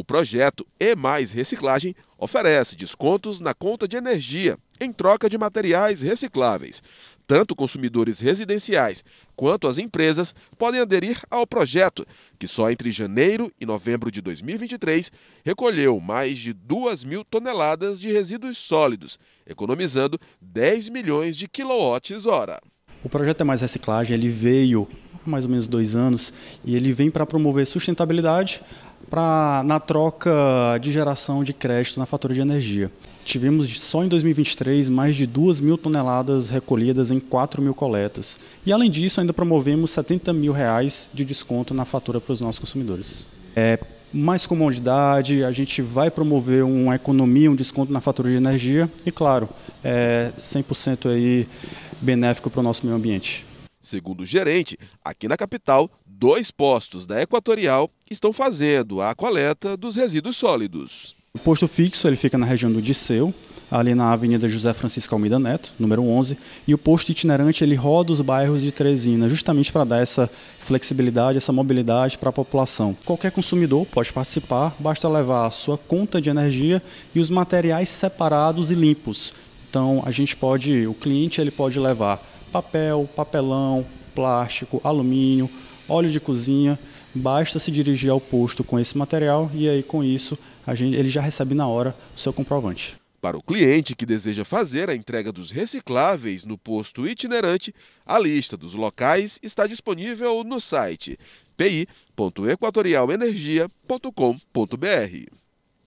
O projeto E Mais Reciclagem oferece descontos na conta de energia em troca de materiais recicláveis. Tanto consumidores residenciais quanto as empresas podem aderir ao projeto, que só entre janeiro e novembro de 2023 recolheu mais de 2 mil toneladas de resíduos sólidos, economizando 10 milhões de quilowatts-hora. O projeto E é Mais Reciclagem ele veio mais ou menos dois anos, e ele vem para promover sustentabilidade pra, na troca de geração de crédito na fatura de energia. Tivemos só em 2023 mais de 2 mil toneladas recolhidas em 4 mil coletas. E além disso, ainda promovemos 70 mil reais de desconto na fatura para os nossos consumidores. É, mais comodidade, a gente vai promover uma economia, um desconto na fatura de energia e, claro, é 100% aí benéfico para o nosso meio ambiente. Segundo o gerente, aqui na capital, dois postos da Equatorial estão fazendo a coleta dos resíduos sólidos. O posto fixo ele fica na região do Disseu, ali na Avenida José Francisco Almeida Neto, número 11, e o posto itinerante ele roda os bairros de Teresina, justamente para dar essa flexibilidade, essa mobilidade para a população. Qualquer consumidor pode participar, basta levar a sua conta de energia e os materiais separados e limpos. Então a gente pode, o cliente ele pode levar papel, papelão, plástico, alumínio, óleo de cozinha. Basta se dirigir ao posto com esse material e aí com isso a gente, ele já recebe na hora o seu comprovante. Para o cliente que deseja fazer a entrega dos recicláveis no posto itinerante, a lista dos locais está disponível no site pi.equatorialenergia.com.br.